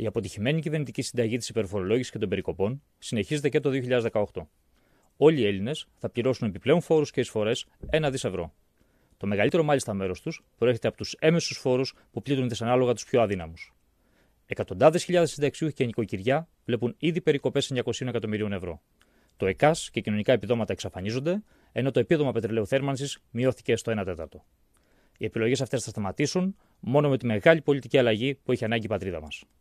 Η αποτυχημένη κυβερνητική συνταγή της υπερφορολόγησης και των περικοπών συνεχίζεται και το 2018. Όλοι οι Έλληνες θα πληρώσουν επιπλέον φόρους και εισφορές 1 δις ευρώ. Το μεγαλύτερο μάλιστα μέρος τους προέρχεται από τους έμεσους φόρους που πλήττουν ανάλογα τους πιο αδύναμους. Εκατοντάδες χιλιάδες συνταξιούχοι και νοικοκυριά βλέπουν ήδη περικοπές 900 εκατομμυρίων ευρώ. Το ΕΚΑΣ και κοινωνικά επιδόματα εξαφανίζονται, ενώ το επίδομα πετρελαίου θέρμανσης μειώθηκε στο 1 τέταρτο. Οι επιλογές αυτές θα σταματήσουν μόνο με τη μεγάλη πολιτική αλλαγή που έχει ανάγκη η πατρίδα μας.